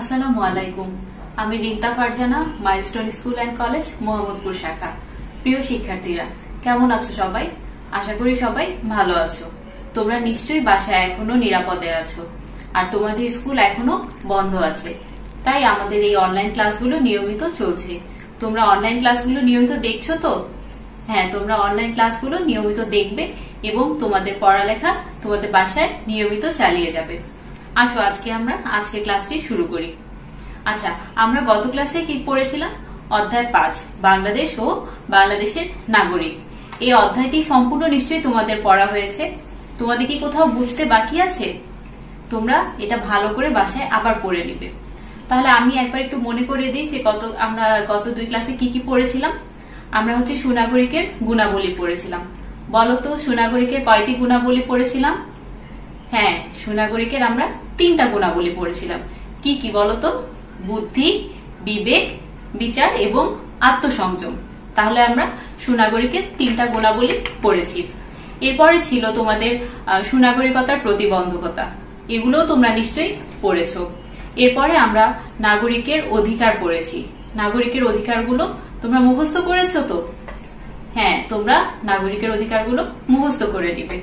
আসসালামু আলাইকুম আমি Rinta Farzana Milestone school and college Mohammadpur শাখা প্রিয় শিক্ষার্থীরা কেমন আছো সবাই আশা করি সবাই ভালো আছো তোমরা নিশ্চয়ই বাসায় এখনো নিরাপদে আছো আর তোমাদের স্কুল এখনো বন্ধ আছে তাই আমাদের এই অনলাইন ক্লাসগুলো নিয়মিত চলছে তোমরা অনলাইন ক্লাসগুলো নিয়মিত দেখছো তো হ্যাঁ তোমরা অনলাইন ক্লাসগুলো নিয়মিত দেখবে এবং তোমাদের পড়ালেখা তোমাদের বাসায় নিয়মিত চালিয়ে যাবে আসো আজকে আমরা আজকে ক্লাসটি শুরু করি আচ্ছা আমরা গত ক্লাসে কি পড়েছিলাম অধ্যায় পাঁচ বাংলাদেশ ও বাংলাদেশের নাগরিক এই অধ্যায়টি সম্পূর্ণ নিশ্চয়ই তোমাদের পড়া হয়েছে তোমাদের কি কোথাও বুঝতে বাকি আছে তোমরা এটা ভালো করে বাসায় আবার পড়ে নিবে তাহলে আমি একবার একটু মনে করে দিই যে গত আমরা গত দুই ক্লাসে কি কি পড়েছিলাম আমরা হচ্ছে সুনাগরিকের গুণাবলী পড়েছিলাম বলতো সুনাগরিকের কয়টি গুণাবলী পড়েছিলাম হ্যাঁ সুনাগরিকের আমরা তিনটা গুণাবলী পড়েছিলাম কি কি বলতো বুদ্ধি বিবেক বিচার এবং আত্মসংযম তাহলে আমরা সুনাগরিকের তিনটা গুণাবলী পড়েছি এরপরে ছিল তোমাদের সুনাগরিকতার প্রতিবন্ধকতা এগুলো তোমরা নিশ্চয়ই পড়েছ এরপরে আমরা নাগরিকের অধিকার পড়েছি নাগরিকের অধিকারগুলো তোমরা মুখস্থ করেছো তো হ্যাঁ তোমরা নাগরিকের অধিকারগুলো মুখস্থ করে দিবে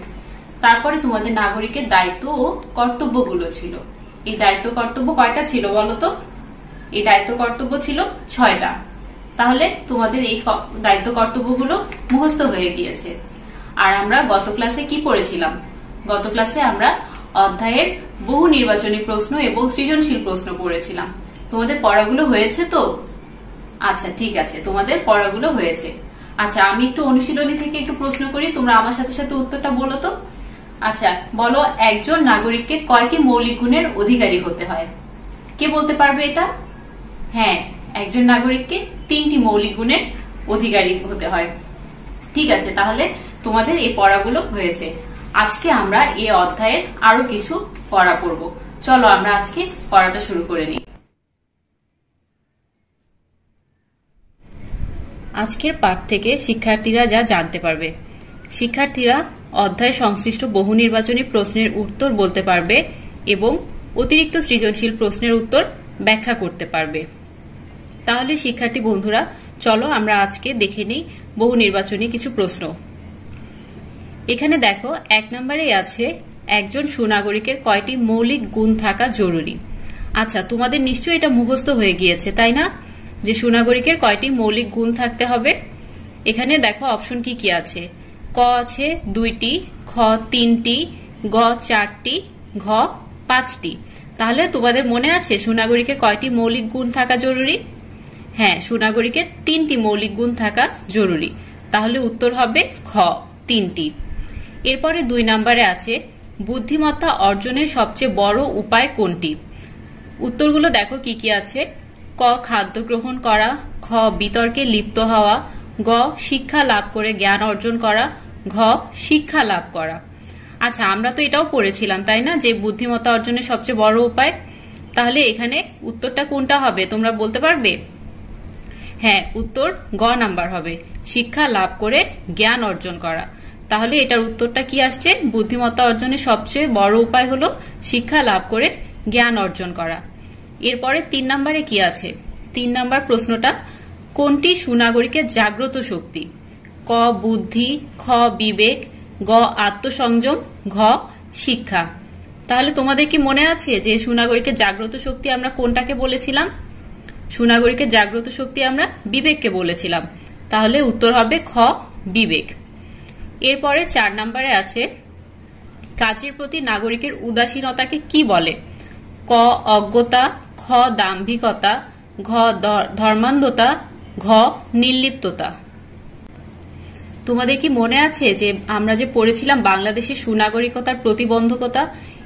তারপরে তোমাদের নাগরিকের দায়িত্ব ও কর্তব্যগুলো ছিল এই দায়িত্ব কর্তব্য কয়টা ছিল বলতো এই দায়িত্ব কর্তব্য ছিল ছয়টা তাহলে তোমাদের এই দায়িত্ব কর্তব্যগুলো মুখস্থ হয়ে গিয়েছে আর আমরা গত ক্লাসে কি পড়েছিলাম গত ক্লাসে আমরা অধ্যায়ের বহু নির্বাচনী প্রশ্ন এবং সৃজনশীল প্রশ্ন পড়েছিলাম তোমাদের পড়াগুলো হয়েছে তো আচ্ছা ঠিক আছে তোমাদের পড়াগুলো হয়েছে আচ্ছা আমি একটু অনুশীলনী থেকে একটু প্রশ্ন করি তোমরা আমার সাথে সাথে উত্তরটা বলো তো আচ্ছা বলো একজন নাগরিককে কয়টি মৌলিক গুণের অধিকারী হতে হয় কে বলতে পারবে এটা হ্যাঁ একজন নাগরিককে তিনটি মৌলিক গুণের অধিকারী হতে হয় ঠিক আছে তাহলে তোমাদের এই পড়াগুলো হয়েছে আজকে আমরা এ অধ্যায়ের আরো কিছু পড়া পড়ব চলো আমরা আজকে পড়াটা শুরু করে নিই আজকের পাঠ থেকে শিক্ষার্থীরা যা জানতে পারবে শিক্ষার্থীরা অধ্যায় সংশ্লিষ্ট বহু নির্বাচনী প্রশ্নের উত্তর বলতে পারবে এবং অতিরিক্ত সৃজনশীল প্রশ্নের উত্তর ব্যাখ্যা করতে পারবে তাহলে শিক্ষার্থী বন্ধুরা চলো আমরা আজকে দেখে নিই বহু নির্বাচনী কিছু প্রশ্ন এখানে দেখো এক নম্বরে আছে একজন সুনাগরিকের কয়টি মৌলিক গুণ থাকা জরুরি আচ্ছা তোমাদের নিশ্চয়ই এটা মুখস্থ হয়ে গিয়েছে তাই না যে সুনাগরিকের কয়টি মৌলিক গুণ থাকতে হবে এখানে দেখো অপশন কি কি আছে ক আছে দুইটি খ তিনটি গ চারটি ঘ পাঁচটি তাহলে তোমাদের মনে আছে সুনাগরিকের কয়টি মৌলিক গুণ থাকা জরুরি হ্যাঁ সুনাগরিকের তিনটি মৌলিক গুণ থাকা জরুরি তাহলে উত্তর হবে খ তিনটি এরপরে দুই নম্বরে আছে বুদ্ধিমত্তা অর্জনের সবচেয়ে বড় উপায় কোনটি উত্তরগুলো দেখো কি কি আছে ক খাদ্য গ্রহণ করা খ বিতর্কে লিপ্ত হওয়া গ শিক্ষা লাভ করে জ্ঞান অর্জন করা ঘ শিক্ষা লাভ করা আচ্ছা আমরা তো এটাও পড়েছিলাম তাই না যে বুদ্ধিমত্তা অর্জনের সবচেয়ে বড় উপায় তাহলে এখানে উত্তরটা কোনটা হবে তোমরা বলতে পারবে হ্যাঁ উত্তর গ নাম্বার হবে শিক্ষা লাভ করে জ্ঞান অর্জন করা তাহলে এটার উত্তরটা কি আসছে বুদ্ধিমত্তা অর্জনের সবচেয়ে বড় উপায় হলো শিক্ষা লাভ করে জ্ঞান অর্জন করা এরপরে তিন নম্বরে কি আছে তিন নাম্বার প্রশ্নটা কোনটি সুনাগরিকের জাগ্রত শক্তি ক বুদ্ধি খ বিবেক গ আত্মসংযম ঘ শিক্ষা তাহলে তোমাদের কি মনে আছে যে সুনাগরিকের জাগ্রত শক্তি আমরা কোনটাকে বলেছিলাম সুনাগরিকের জাগ্রত শক্তি আমরা বিবেককে বলেছিলাম তাহলে উত্তর হবে খ বিবেক এরপরে চার নম্বরে আছে কাজের প্রতি নাগরিকের উদাসীনতাকে কি বলে ক অজ্ঞতা খ দাম্ভিকতা ঘ ধর্মান্ধতা ঘ নির্লিপ্ততা তোমাদের কি মনে আছে যে আমরা যে পড়েছিলাম বাংলাদেশের সুনাগরিকতার প্রতিবন্ধকতা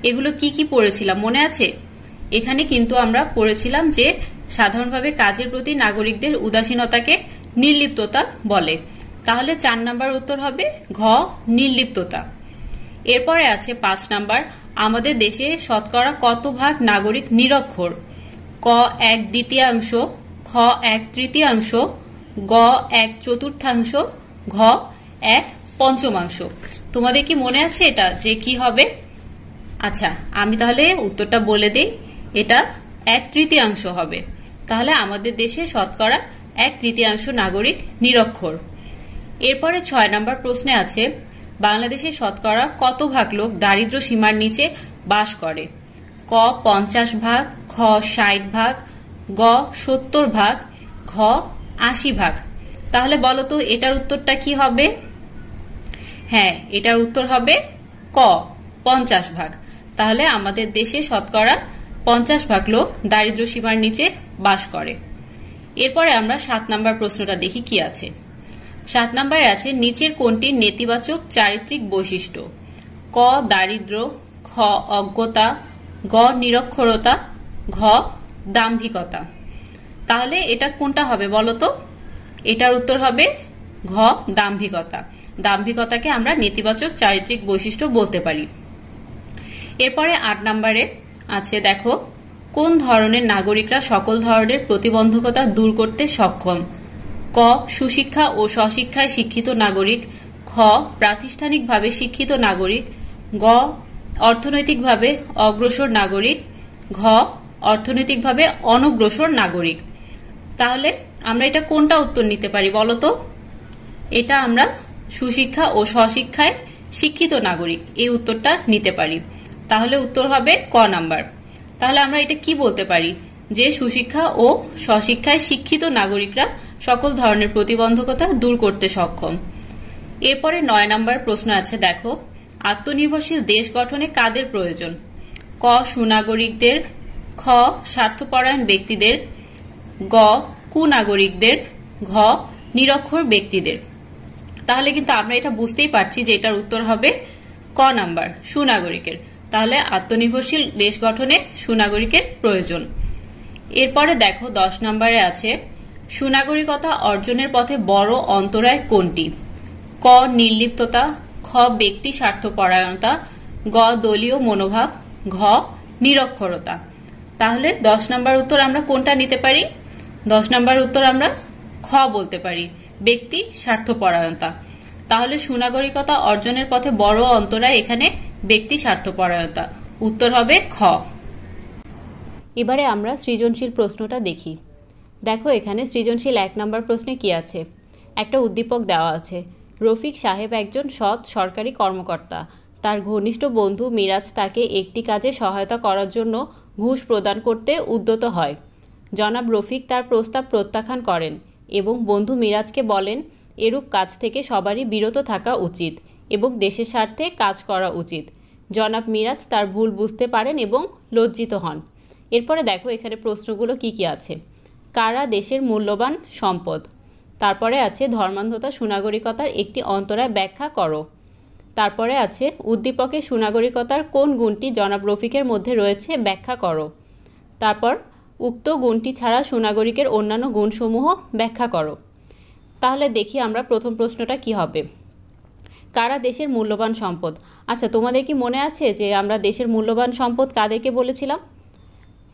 এগুলো কি কি পড়েছিলাম মনে আছে এখানে কিন্তু আমরা পড়েছিলাম যে সাধারণভাবে কাজের প্রতি নাগরিকদের উদাসীনতাকে নির্লিপ্ততা বলে তাহলে চার নাম্বার উত্তর হবে ঘ নির্লিপ্ততা এরপরে আছে পাঁচ নাম্বার আমাদের দেশে শতকরা কত ভাগ নাগরিক নিরক্ষর ক এক দ্বিতীয়াংশ খ এক তৃতীয়াংশ গ এক চতুর্থাংশ ঘ এক পঞ্চমাংশ তোমাদের কি মনে আছে এটা যে কি হবে আচ্ছা আমি তাহলে উত্তরটা বলে দিই এটা এক তৃতীয়াংশ হবে তাহলে আমাদের দেশে শতকরা এক তৃতীয়াংশ নাগরিক নিরক্ষর এরপরে ছয় নম্বর প্রশ্নে আছে বাংলাদেশে শতকরা কত ভাগ লোক দারিদ্র সীমার নিচে বাস করে ক পঞ্চাশ ভাগ খ ষাট ভাগ গ সত্তর ভাগ ঘ আশি ভাগ তাহলে বলতো এটার উত্তরটা কি হবে হ্যাঁ এটার উত্তর হবে ক পঞ্চাশ ভাগ তাহলে আমাদের দেশে শতকরা পঞ্চাশ ভাগ লোক দারিদ্র সীমার নিচে বাস করে এরপরে আমরা সাত নাম্বার প্রশ্নটা দেখি কি আছে সাত নাম্বারে আছে নিচের কোনটি নেতিবাচক চারিত্রিক বৈশিষ্ট্য ক দারিদ্র খ অজ্ঞতা গ নিরক্ষরতা ঘ দাম্ভিকতা তাহলে এটা কোনটা হবে বলতো এটার উত্তর হবে ঘ দাম্ভিকতা দাম্ভিকতাকে আমরা নেতিবাচক চারিত্রিক বৈশিষ্ট্য বলতে পারি এরপরে আট নম্বরে আছে দেখো কোন ধরনের নাগরিকরা সকল ধরনের প্রতিবন্ধকতা দূর করতে সক্ষম ক সুশিক্ষা ও স্বশিক্ষায় শিক্ষিত নাগরিক খ প্রাতিষ্ঠানিকভাবে শিক্ষিত নাগরিক গ অর্থনৈতিকভাবে অগ্রসর নাগরিক ঘ অর্থনৈতিকভাবে অনগ্রসর নাগরিক তাহলে আমরা এটা কোনটা উত্তর নিতে পারি বলতো এটা আমরা সুশিক্ষা ও স্বশিক্ষায় শিক্ষিত নাগরিক এই উত্তরটা নিতে পারি তাহলে উত্তর হবে ক নাম্বার তাহলে আমরা এটা কি বলতে পারি যে সুশিক্ষা ও স্বশিক্ষায় শিক্ষিত নাগরিকরা সকল ধরনের প্রতিবন্ধকতা দূর করতে সক্ষম এরপরে নয় নাম্বার প্রশ্ন আছে দেখো আত্মনির্ভরশীল দেশ গঠনে কাদের প্রয়োজন ক সুনাগরিকদের খ স্বার্থপরায়ণ ব্যক্তিদের গ কুনাগরিকদের ঘ নিরক্ষর ব্যক্তিদের তাহলে কিন্তু আমরা এটা বুঝতেই পারছি যে এটার উত্তর হবে ক নাম্বার সুনাগরিকের তাহলে আত্মনির্ভরশীল দেশ গঠনে সুনাগরিকের প্রয়োজন এরপরে দেখো দশ নম্বরে আছে সুনাগরিকতা অর্জনের পথে বড় অন্তরায় কোনটি ক নির্লিপ্ততা খ ব্যক্তি স্বার্থপরায়ণতা গ দলীয় মনোভাব ঘ নিরক্ষরতা তাহলে দশ নম্বর উত্তর আমরা কোনটা নিতে পারি দশ নম্বর উত্তর আমরা খ বলতে পারি ব্যক্তি স্বার্থপরায়ণতা তাহলে সুনাগরিকতা অর্জনের পথে বড় অন্তরায় এখানে ব্যক্তি স্বার্থপরায়ণতা উত্তর হবে খ এবারে আমরা সৃজনশীল প্রশ্নটা দেখি দেখো এখানে সৃজনশীল এক নম্বর প্রশ্নে কি আছে একটা উদ্দীপক দেওয়া আছে রফিক সাহেব একজন সৎ সরকারি কর্মকর্তা তার ঘনিষ্ঠ বন্ধু মিরাজ তাকে একটি কাজে সহায়তা করার জন্য ঘুষ প্রদান করতে উদ্যত হয় জনাব রফিক তার প্রস্তাব প্রত্যাখ্যান করেন এবং বন্ধু মিরাজকে বলেন এরূপ কাজ থেকে সবারই বিরত থাকা উচিত এবং দেশের স্বার্থে কাজ করা উচিত জনাব মিরাজ তার ভুল বুঝতে পারেন এবং লজ্জিত হন এরপরে দেখো এখানে প্রশ্নগুলো কি কি আছে কারা দেশের মূল্যবান সম্পদ তারপরে আছে ধর্মান্ধতা সুনাগরিকতার একটি অন্তরায় ব্যাখ্যা করো তারপরে আছে উদ্দীপকের সুনাগরিকতার কোন গুণটি জনাব রফিকের মধ্যে রয়েছে ব্যাখ্যা করো তারপর উক্ত গুণটি ছাড়া সুনাগরিকের অন্যান্য গুণসমূহ ব্যাখ্যা করো তাহলে দেখি আমরা প্রথম প্রশ্নটা কি হবে কারা দেশের মূল্যবান সম্পদ আচ্ছা তোমাদের কি মনে আছে যে আমরা দেশের মূল্যবান সম্পদ কাদেরকে বলেছিলাম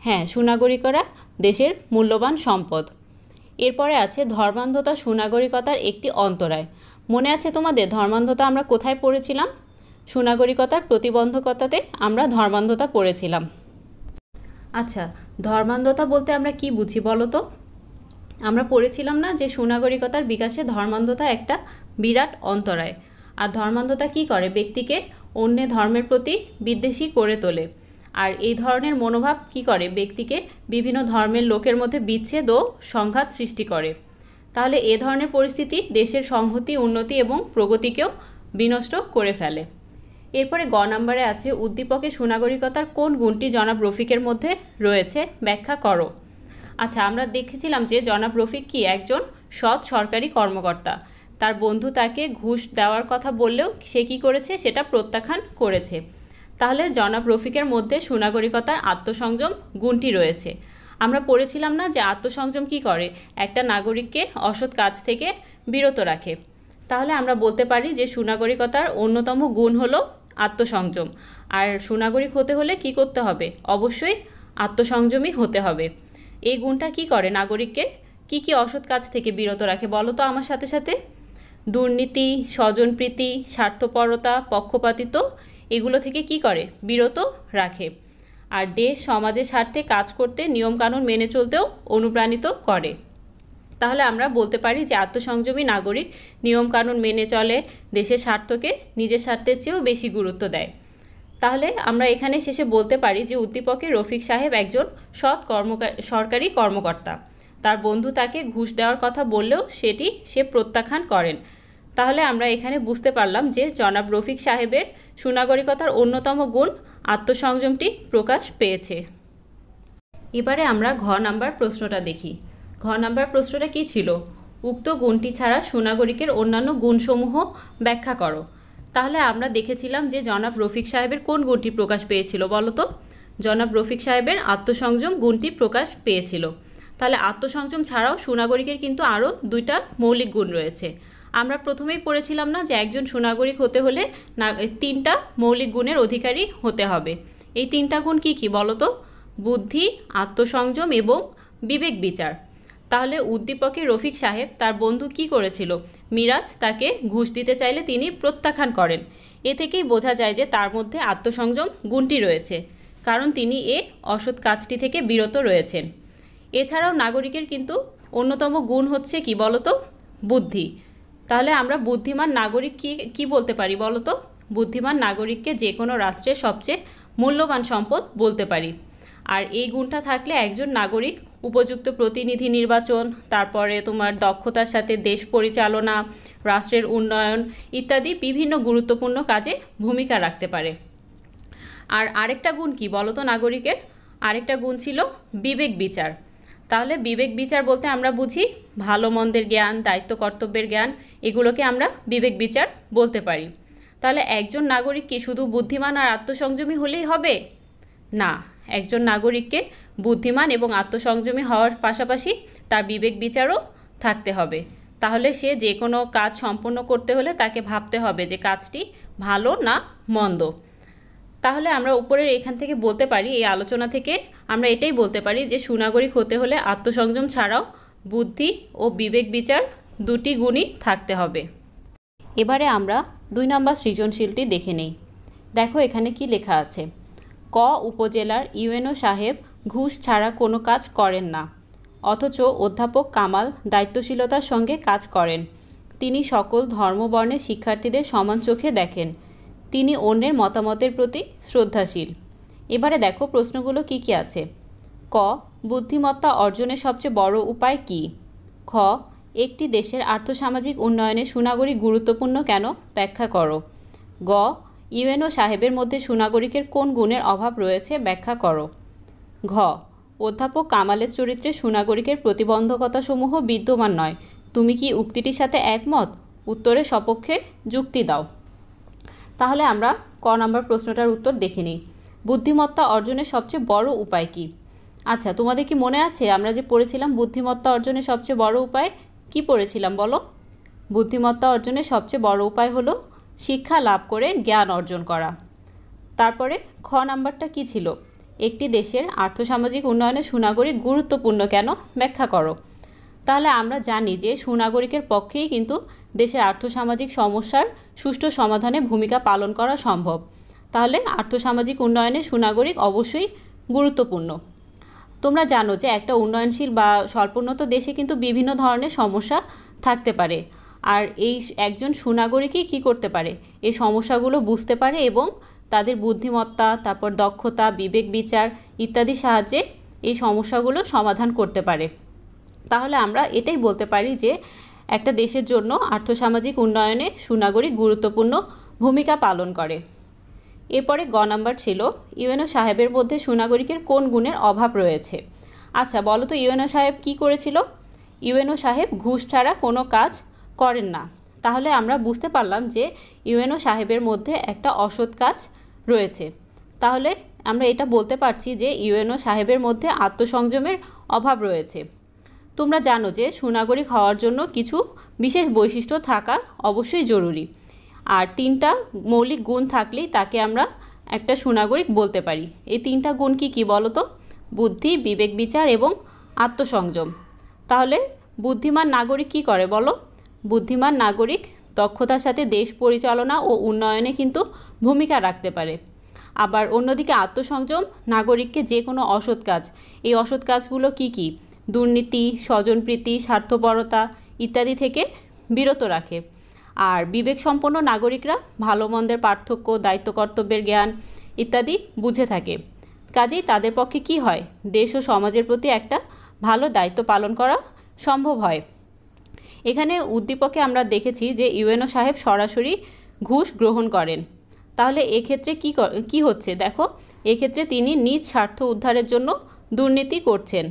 হ্যাঁ সুনাগরিকরা দেশের মূল্যবান সম্পদ এরপরে আছে ধর্মান্ধতা সুনাগরিকতার একটি অন্তরায় মনে আছে তোমাদের ধর্মান্ধতা আমরা কোথায় পড়েছিলাম সুনাগরিকতার প্রতিবন্ধকতাতে আমরা ধর্মান্ধতা পড়েছিলাম আচ্ছা ধর্মান্ধতা বলতে আমরা কি বুঝি বলো তো আমরা পড়েছিলাম না যে সুনাগরিকতার বিকাশে ধর্মান্ধতা একটা বিরাট অন্তরায় আর ধর্মান্ধতা কি করে ব্যক্তিকে অন্য ধর্মের প্রতি বিদ্বেষী করে তোলে আর এই ধরনের মনোভাব কি করে ব্যক্তিকে বিভিন্ন ধর্মের লোকের মধ্যে বিচ্ছেদ ও সংঘাত সৃষ্টি করে তাহলে এ ধরনের পরিস্থিতি দেশের সংহতি উন্নতি এবং প্রগতিকেও বিনষ্ট করে ফেলে এরপরে গ নম্বরে আছে উদ্দীপকে সুনাগরিকতার কোন গুণটি জনাব রফিকের মধ্যে রয়েছে ব্যাখ্যা করো আচ্ছা আমরা দেখেছিলাম যে জনাব রফিক কি একজন সৎ সরকারি কর্মকর্তা তার বন্ধু তাকে ঘুষ দেওয়ার কথা বললেও সে কি করেছে সেটা প্রত্যাখ্যান করেছে তাহলে জনাব রফিকের মধ্যে সুনাগরিকতার আত্মসংযম গুণটি রয়েছে আমরা পড়েছিলাম না যে আত্মসংযম কি করে একটা নাগরিককে অসৎ কাজ থেকে বিরত রাখে তাহলে আমরা বলতে পারি যে সুনাগরিকতার অন্যতম গুণ হলো আত্মসংযম আর সুনাগরিক হতে হলে কি করতে হবে অবশ্যই আত্মসংযমী হতে হবে এই গুণটা কি করে নাগরিককে কি কি অসৎ কাজ থেকে বিরত রাখে বলো তো আমার সাথে সাথে দুর্নীতি স্বজনপ্রীতি স্বার্থপরতা পক্ষপাতিত্ব এগুলো থেকে কি করে বিরত রাখে আর দেশ সমাজের স্বার্থে কাজ করতে নিয়মকানুন মেনে চলতেও অনুপ্রাণিত করে তাহলে আমরা বলতে পারি যে আত্মসংযমী নাগরিক নিয়মকানুন মেনে চলে দেশের স্বার্থকে নিজের স্বার্থের চেয়েও বেশি গুরুত্ব দেয় তাহলে আমরা এখানে শেষে বলতে পারি যে উদ্দীপকে রফিক সাহেব একজন সৎ কর্ম সরকারি কর্মকর্তা তার বন্ধু তাকে ঘুষ দেওয়ার কথা বললেও সেটি সে প্রত্যাখ্যান করেন তাহলে আমরা এখানে বুঝতে পারলাম যে জনাব রফিক সাহেবের সুনাগরিকতার অন্যতম গুণ আত্মসংযমটি প্রকাশ পেয়েছে এবারে আমরা ঘ নাম্বার প্রশ্নটা দেখি ঘ নাম্বার প্রশ্নটা কি ছিল উক্ত গুণটি ছাড়া সুনাগরিকের অন্যান্য গুণসমূহ ব্যাখ্যা করো তাহলে আমরা দেখেছিলাম যে জনাব রফিক সাহেবের কোন গুণটি প্রকাশ পেয়েছিল বলো তো জনাব রফিক সাহেবের আত্মসংযম গুণটি প্রকাশ পেয়েছিল তাহলে আত্মসংযম ছাড়াও সুনাগরিকের কিন্তু আরও দুইটা মৌলিক গুণ রয়েছে আমরা প্রথমেই পড়েছিলাম না যে একজন সুনাগরিক হতে হলে না তিনটা মৌলিক গুণের অধিকারী হতে হবে এই তিনটা গুণ কী কী বলো তো বুদ্ধি আত্মসংযম এবং বিবেক বিচার তাহলে উদ্দীপকে রফিক সাহেব তার বন্ধু কি করেছিল মিরাজ তাকে ঘুষ দিতে চাইলে তিনি প্রত্যাখ্যান করেন এ থেকেই বোঝা যায় যে তার মধ্যে আত্মসংযম গুণটি রয়েছে কারণ তিনি এ অসৎ কাজটি থেকে বিরত রয়েছেন এছাড়াও নাগরিকের কিন্তু অন্যতম গুণ হচ্ছে কি বলতো বুদ্ধি তাহলে আমরা বুদ্ধিমান নাগরিক কি কি বলতে পারি বলো তো বুদ্ধিমান নাগরিককে যে কোনো রাষ্ট্রের সবচেয়ে মূল্যবান সম্পদ বলতে পারি আর এই গুণটা থাকলে একজন নাগরিক উপযুক্ত প্রতিনিধি নির্বাচন তারপরে তোমার দক্ষতার সাথে দেশ পরিচালনা রাষ্ট্রের উন্নয়ন ইত্যাদি বিভিন্ন গুরুত্বপূর্ণ কাজে ভূমিকা রাখতে পারে আর আরেকটা গুণ কি বলতো নাগরিকের আরেকটা গুণ ছিল বিবেক বিচার তাহলে বিবেক বিচার বলতে আমরা বুঝি ভালো মন্দের জ্ঞান দায়িত্ব কর্তব্যের জ্ঞান এগুলোকে আমরা বিবেক বিচার বলতে পারি তাহলে একজন নাগরিক কি শুধু বুদ্ধিমান আর আত্মসংযমী হলেই হবে না একজন নাগরিককে বুদ্ধিমান এবং আত্মসংযমী হওয়ার পাশাপাশি তার বিবেক বিচারও থাকতে হবে তাহলে সে যে কোনো কাজ সম্পন্ন করতে হলে তাকে ভাবতে হবে যে কাজটি ভালো না মন্দ তাহলে আমরা উপরের এখান থেকে বলতে পারি এই আলোচনা থেকে আমরা এটাই বলতে পারি যে সুনাগরিক হতে হলে আত্মসংযম ছাড়াও বুদ্ধি ও বিবেক বিচার দুটি গুণই থাকতে হবে এবারে আমরা দুই নম্বর সৃজনশীলটি দেখে নেই দেখো এখানে কি লেখা আছে ক উপজেলার ইউএনও সাহেব ঘুষ ছাড়া কোনো কাজ করেন না অথচ অধ্যাপক কামাল দায়িত্বশীলতার সঙ্গে কাজ করেন তিনি সকল ধর্মবর্ণের শিক্ষার্থীদের সমান চোখে দেখেন তিনি অন্যের মতামতের প্রতি শ্রদ্ধাশীল এবারে দেখো প্রশ্নগুলো কি কি আছে ক বুদ্ধিমত্তা অর্জনের সবচেয়ে বড় উপায় কি খ একটি দেশের আর্থসামাজিক উন্নয়নে সুনাগরিক গুরুত্বপূর্ণ কেন ব্যাখ্যা করো গ ইউএনও সাহেবের মধ্যে সুনাগরিকের কোন গুণের অভাব রয়েছে ব্যাখ্যা করো ঘ অধ্যাপক কামালের চরিত্রে সুনাগরিকের প্রতিবন্ধকতাসমূহ বিদ্যমান নয় তুমি কি উক্তিটির সাথে একমত উত্তরে সপক্ষে যুক্তি দাও তাহলে আমরা ক নম্বর প্রশ্নটার উত্তর দেখে নিই বুদ্ধিমত্তা অর্জনের সবচেয়ে বড় উপায় কী আচ্ছা তোমাদের কি মনে আছে আমরা যে পড়েছিলাম বুদ্ধিমত্তা অর্জনের সবচেয়ে বড় উপায় কি পড়েছিলাম বলো বুদ্ধিমত্তা অর্জনের সবচেয়ে বড় উপায় হলো শিক্ষা লাভ করে জ্ঞান অর্জন করা তারপরে খ নাম্বারটা কি ছিল একটি দেশের আর্থসামাজিক উন্নয়নে সুনাগরিক গুরুত্বপূর্ণ কেন ব্যাখ্যা করো তাহলে আমরা জানি যে সুনাগরিকের পক্ষেই কিন্তু দেশের আর্থসামাজিক সমস্যার সুষ্ঠু সমাধানে ভূমিকা পালন করা সম্ভব তাহলে আর্থসামাজিক উন্নয়নে সুনাগরিক অবশ্যই গুরুত্বপূর্ণ তোমরা জানো যে একটা উন্নয়নশীল বা স্বল্পোন্নত দেশে কিন্তু বিভিন্ন ধরনের সমস্যা থাকতে পারে আর এই একজন সুনাগরিকই কি করতে পারে এই সমস্যাগুলো বুঝতে পারে এবং তাদের বুদ্ধিমত্তা তারপর দক্ষতা বিবেক বিচার ইত্যাদি সাহায্যে এই সমস্যাগুলো সমাধান করতে পারে তাহলে আমরা এটাই বলতে পারি যে একটা দেশের জন্য আর্থসামাজিক উন্নয়নে সুনাগরিক গুরুত্বপূর্ণ ভূমিকা পালন করে এরপরে গ নাম্বার ছিল ইউএনও সাহেবের মধ্যে সুনাগরিকের কোন গুণের অভাব রয়েছে আচ্ছা বলো তো ইউএনও সাহেব কি করেছিল ইউএনও সাহেব ঘুষ ছাড়া কোনো কাজ করেন না তাহলে আমরা বুঝতে পারলাম যে ইউএনও সাহেবের মধ্যে একটা অসৎ কাজ রয়েছে তাহলে আমরা এটা বলতে পারছি যে ইউএনও সাহেবের মধ্যে আত্মসংযমের অভাব রয়েছে তোমরা জানো যে সুনাগরিক হওয়ার জন্য কিছু বিশেষ বৈশিষ্ট্য থাকা অবশ্যই জরুরি আর তিনটা মৌলিক গুণ থাকলেই তাকে আমরা একটা সুনাগরিক বলতে পারি এই তিনটা গুণ কি কী বলো তো বুদ্ধি বিবেক বিচার এবং আত্মসংযম তাহলে বুদ্ধিমান নাগরিক কি করে বলো বুদ্ধিমান নাগরিক দক্ষতার সাথে দেশ পরিচালনা ও উন্নয়নে কিন্তু ভূমিকা রাখতে পারে আবার অন্যদিকে আত্মসংযম নাগরিককে যে কোনো অসৎ কাজ এই অসৎ কাজগুলো কি কি দুর্নীতি স্বজনপ্রীতি স্বার্থপরতা ইত্যাদি থেকে বিরত রাখে আর বিবেক সম্পন্ন নাগরিকরা ভালো মন্দের পার্থক্য দায়িত্ব কর্তব্যের জ্ঞান ইত্যাদি বুঝে থাকে কাজেই তাদের পক্ষে কি হয় দেশ ও সমাজের প্রতি একটা ভালো দায়িত্ব পালন করা সম্ভব হয় এখানে উদ্দীপকে আমরা দেখেছি যে ইউএনও সাহেব সরাসরি ঘুষ গ্রহণ করেন তাহলে এক্ষেত্রে কি কি হচ্ছে দেখো এক্ষেত্রে তিনি নিজ স্বার্থ উদ্ধারের জন্য দুর্নীতি করছেন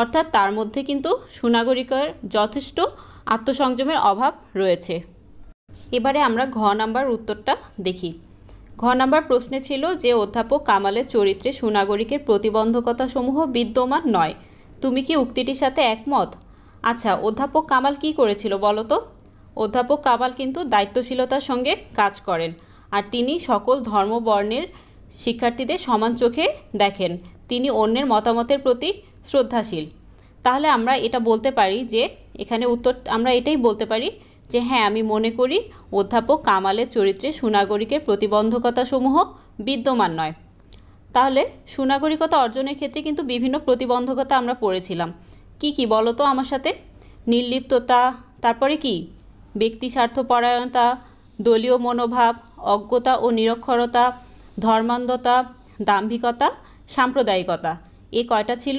অর্থাৎ তার মধ্যে কিন্তু সুনাগরিকের যথেষ্ট আত্মসংযমের অভাব রয়েছে এবারে আমরা ঘ নাম্বার উত্তরটা দেখি ঘ নাম্বার প্রশ্নে ছিল যে অধ্যাপক কামালের চরিত্রে সুনাগরিকের প্রতিবন্ধকতাসমূহ বিদ্যমান নয় তুমি কি উক্তিটির সাথে একমত আচ্ছা অধ্যাপক কামাল কি করেছিল বলো তো অধ্যাপক কামাল কিন্তু দায়িত্বশীলতার সঙ্গে কাজ করেন আর তিনি সকল ধর্মবর্ণের শিক্ষার্থীদের সমান চোখে দেখেন তিনি অন্যের মতামতের প্রতি শ্রদ্ধাশীল তাহলে আমরা এটা বলতে পারি যে এখানে উত্তর আমরা এটাই বলতে পারি যে হ্যাঁ আমি মনে করি অধ্যাপক কামালের চরিত্রে সুনাগরিকের প্রতিবন্ধকতাসমূহ বিদ্যমান নয় তাহলে সুনাগরিকতা অর্জনের ক্ষেত্রে কিন্তু বিভিন্ন প্রতিবন্ধকতা আমরা পড়েছিলাম কি কি বলো তো আমার সাথে নির্লিপ্ততা তারপরে কি ব্যক্তি স্বার্থপরায়ণতা দলীয় মনোভাব অজ্ঞতা ও নিরক্ষরতা ধর্মান্ধতা দাম্ভিকতা সাম্প্রদায়িকতা এ কয়টা ছিল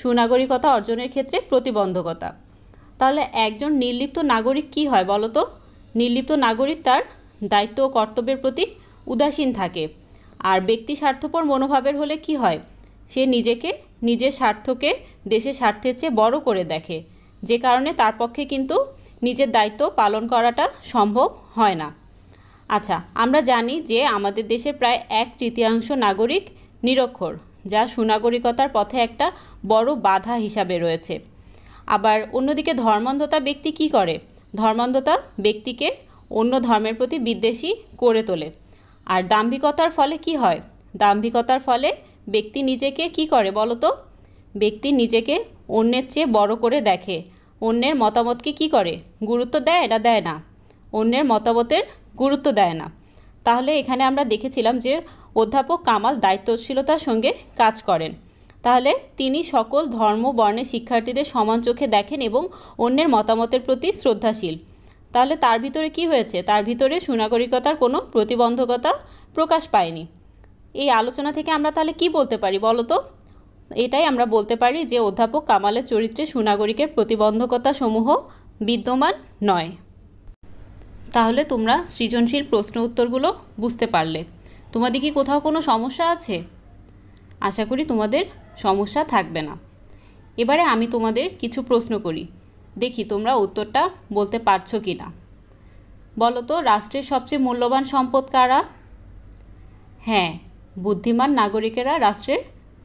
সুনাগরিকতা অর্জনের ক্ষেত্রে প্রতিবন্ধকতা তাহলে একজন নির্লিপ্ত নাগরিক কি হয় বলো তো নির্লিপ্ত নাগরিক তার দায়িত্ব ও কর্তব্যের প্রতি উদাসীন থাকে আর ব্যক্তি স্বার্থপর মনোভাবের হলে কি হয় সে নিজেকে নিজের স্বার্থকে দেশের স্বার্থের চেয়ে বড় করে দেখে যে কারণে তার পক্ষে কিন্তু নিজের দায়িত্ব পালন করাটা সম্ভব হয় না আচ্ছা আমরা জানি যে আমাদের দেশের প্রায় এক তৃতীয়াংশ নাগরিক নিরক্ষর যা সুনাগরিকতার পথে একটা বড় বাধা হিসাবে রয়েছে আবার অন্যদিকে ধর্মান্ধতা ব্যক্তি কি করে ধর্মান্ধতা ব্যক্তিকে অন্য ধর্মের প্রতি বিদ্বেষী করে তোলে আর দাম্ভিকতার ফলে কি হয় দাম্ভিকতার ফলে ব্যক্তি নিজেকে কি করে বলো তো ব্যক্তি নিজেকে অন্যের চেয়ে বড় করে দেখে অন্যের মতামতকে কি করে গুরুত্ব দেয় না দেয় না অন্যের মতামতের গুরুত্ব দেয় না তাহলে এখানে আমরা দেখেছিলাম যে অধ্যাপক কামাল দায়িত্বশীলতার সঙ্গে কাজ করেন তাহলে তিনি সকল ধর্ম বর্ণের শিক্ষার্থীদের সমান চোখে দেখেন এবং অন্যের মতামতের প্রতি শ্রদ্ধাশীল তাহলে তার ভিতরে কি হয়েছে তার ভিতরে সুনাগরিকতার কোনো প্রতিবন্ধকতা প্রকাশ পায়নি এই আলোচনা থেকে আমরা তাহলে কি বলতে পারি বলো তো এটাই আমরা বলতে পারি যে অধ্যাপক কামালের চরিত্রে সুনাগরিকের প্রতিবন্ধকতা সমূহ বিদ্যমান নয় তাহলে তোমরা সৃজনশীল প্রশ্ন উত্তরগুলো বুঝতে পারলে তোমাদের কি কোথাও কোনো সমস্যা আছে আশা করি তোমাদের সমস্যা থাকবে না এবারে আমি তোমাদের কিছু প্রশ্ন করি দেখি তোমরা উত্তরটা বলতে পারছো কি না বলো তো রাষ্ট্রের সবচেয়ে মূল্যবান সম্পদ কারা হ্যাঁ বুদ্ধিমান নাগরিকেরা রাষ্ট্রের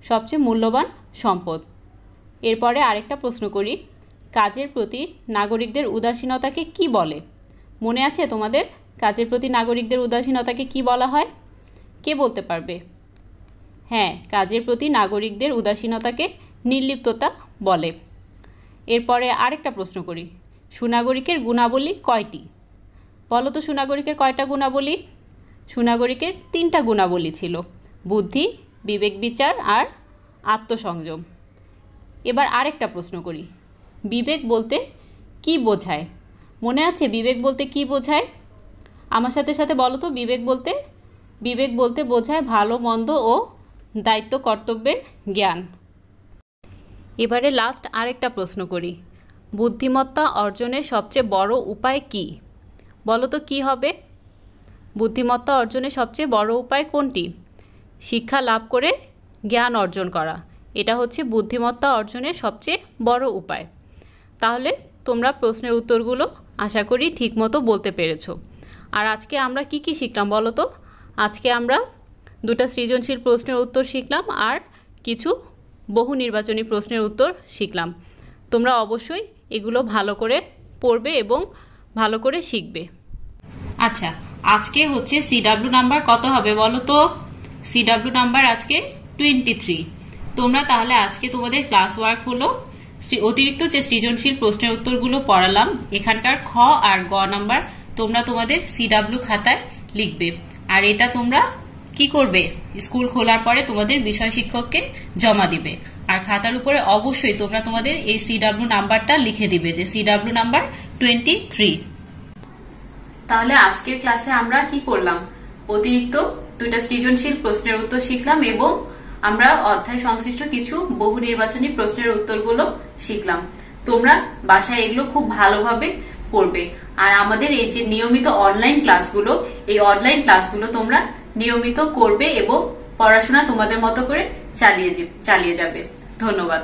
সবচেয়ে মূল্যবান সম্পদ এরপরে আরেকটা প্রশ্ন করি কাজের প্রতি নাগরিকদের উদাসীনতাকে কি বলে মনে আছে তোমাদের কাজের প্রতি নাগরিকদের উদাসীনতাকে কি বলা হয় কে বলতে পারবে হ্যাঁ কাজের প্রতি নাগরিকদের উদাসীনতাকে নির্লিপ্ততা বলে এরপরে আরেকটা প্রশ্ন করি সুনাগরিকের গুণাবলী কয়টি বলো তো সুনাগরিকের কয়টা গুণাবলী সুনাগরিকের তিনটা গুণাবলী ছিল বুদ্ধি বিবেক বিচার আর আত্মসংযম এবার আরেকটা প্রশ্ন করি বিবেক বলতে কি বোঝায় মনে আছে বিবেক বলতে কি বোঝায় আমার সাথে সাথে বলো তো বিবেক বলতে বিবেক বলতে বোঝায় ভালো মন্দ ও দায়িত্ব কর্তব্যের জ্ঞান এবারে লাস্ট আরেকটা প্রশ্ন করি বুদ্ধিমত্তা অর্জনের সবচেয়ে বড় উপায় কি বলো তো কী হবে বুদ্ধিমত্তা অর্জনের সবচেয়ে বড় উপায় কোনটি শিক্ষা লাভ করে জ্ঞান অর্জন করা এটা হচ্ছে বুদ্ধিমত্তা অর্জনের সবচেয়ে বড় উপায় তাহলে তোমরা প্রশ্নের উত্তরগুলো আশা করি ঠিকমতো বলতে পেরেছ আর আজকে আমরা কি কি শিখলাম বলো তো আজকে আমরা দুটা সৃজনশীল প্রশ্নের উত্তর শিখলাম আর কিছু বহু নির্বাচনী প্রশ্নের উত্তর শিখলাম তোমরা অবশ্যই এগুলো ভালো করে পড়বে এবং ভালো করে শিখবে আচ্ছা আজকে হচ্ছে সিডাব্লিউ নাম্বার কত হবে বলো তো সিডাব্লিউ নাম্বার আজকে টোয়েন্টি থ্রি তোমরা তাহলে আজকে তোমাদের ক্লাস ওয়ার্ক হলো অতিরিক্ত যে সৃজনশীল প্রশ্নের উত্তরগুলো পড়ালাম এখানকার খ আর গ নাম্বার তোমরা তোমাদের সিডাব্লিউ খাতায় লিখবে আর এটা তোমরা কি করবে স্কুল খোলার পরে তোমাদের বিষয় শিক্ষককে জমা দিবে আর খাতার উপরে অবশ্যই তোমরা তোমাদের এই সিডাব্লিউ নাম্বারটা লিখে দিবে যে সিডাব্লিউ নাম্বার টোয়েন্টি থ্রি তাহলে আজকের ক্লাসে আমরা কি করলাম অতিরিক্ত দুইটা সৃজনশীল প্রশ্নের উত্তর শিখলাম এবং আমরা অধ্যায় সংশ্লিষ্ট কিছু বহু নির্বাচনী প্রশ্নের উত্তরগুলো শিখলাম তোমরা বাসায় এগুলো খুব ভালোভাবে পড়বে আর আমাদের এই যে নিয়মিত অনলাইন ক্লাসগুলো এই অনলাইন ক্লাসগুলো তোমরা নিয়মিত করবে এবং পড়াশোনা তোমাদের মতো করে চালিয়ে চালিয়ে যাবে ধন্যবাদ